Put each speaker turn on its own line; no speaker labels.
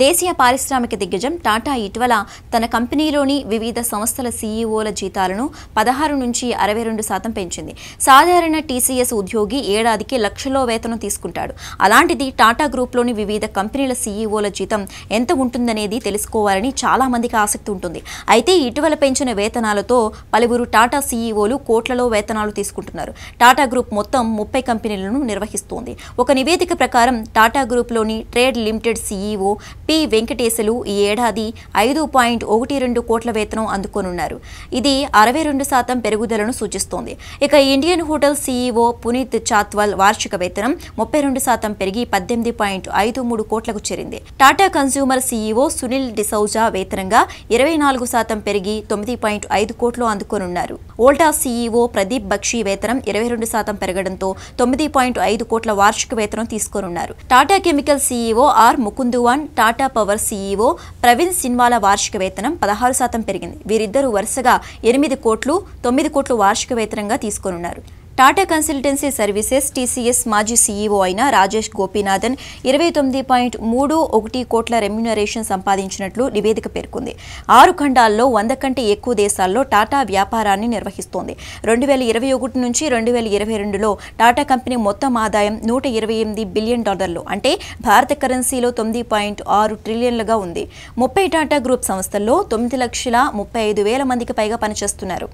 దేశీయ పారిశ్రామిక దిగ్గజం టాటా ఇటీవల తన కంపెనీలోని వివిధ సంస్థల సీఈఓల జీతాలను పదహారు నుంచి అరవై రెండు శాతం పెంచింది సాధారణ టీసీఎస్ ఉద్యోగి ఏడాదికి లక్షలో వేతనం తీసుకుంటాడు అలాంటిది టాటా గ్రూప్లోని వివిధ కంపెనీల సీఈఓల జీతం ఎంత ఉంటుందనేది తెలుసుకోవాలని చాలామందికి ఆసక్తి ఉంటుంది అయితే ఇటీవల పెంచిన వేతనాలతో పలువురు టాటా సీఈఓలు కోట్లలో వేతనాలు తీసుకుంటున్నారు టాటా గ్రూప్ మొత్తం ముప్పై కంపెనీలను నిర్వహిస్తోంది ఒక నివేదిక ప్రకారం టాటా గ్రూప్లోని Trent limited CEO P Venkatesalu ఈ ఏడాది ఐదు పాయింట్ ఒకటి రెండు కోట్ల వేతనం అందుకోనున్నారు ఇది అరవై రెండు శాతం పెరుగుదలను సూచిస్తోంది ఇక Indian hotel CEO Puneet Chatwal వార్షిక వేతనం ముప్పై రెండు శాతం పెరిగి పద్దెనిమిది పాయింట్ ఐదు మూడు కోట్లకు చేరింది టాటా కన్స్యూమర్ సీఈఓ సునీల్ డిసౌజా వేతనంగా ఇరవై నాలుగు శాతం పెరిగి తొమ్మిది పాయింట్ ఐదు కోట్లు అందుకోనున్నారు ఓల్టా సీఈఓ ప్రదీప్ బక్షి వేతనం ఇరవై రెండు శాతం పెరగడంతో తొమ్మిది పాయింట్ ఐదు కోట్ల వార్షిక వేతనం తీసుకోనున్నారు Tata chemical CEO R Mukundan Tata Tata power CEO Praveen సిన్వాల వార్షిక వేతనం పదహారు శాతం పెరిగింది వీరిద్దరూ వరుసగా ఎనిమిది కోట్లు తొమ్మిది కోట్లు వార్షిక వేతనంగా తీసుకోనున్నారు టాటా కన్సల్టెన్సీ సర్వీసెస్ టీసీఎస్ మాజీ సీఈఓ అయిన రాజేష్ గోపీనాథన్ ఇరవై తొమ్మిది పాయింట్ మూడు ఒకటి కోట్ల రెమ్యునరేషన్ సంపాదించినట్లు నివేదిక పేర్కొంది ఆరు ఖండాల్లో వంద కంటే ఎక్కువ దేశాల్లో టాటా వ్యాపారాన్ని నిర్వహిస్తోంది రెండు వేల ఇరవై ఒకటి నుంచి రెండు వేల ఇరవై రెండులో టాటా కంపెనీ మొత్తం ఆదాయం నూట ఇరవై ఎనిమిది బిలియన్ డాలర్లు అంటే భారత కరెన్సీలో తొమ్మిది పాయింట్ ఆరు ట్రిలియన్లుగా ఉంది ముప్పై టాటా గ్రూప్ సంస్థల్లో తొమ్మిది లక్షల ముప్పై ఐదు వేల మందికి పైగా పనిచేస్తున్నారు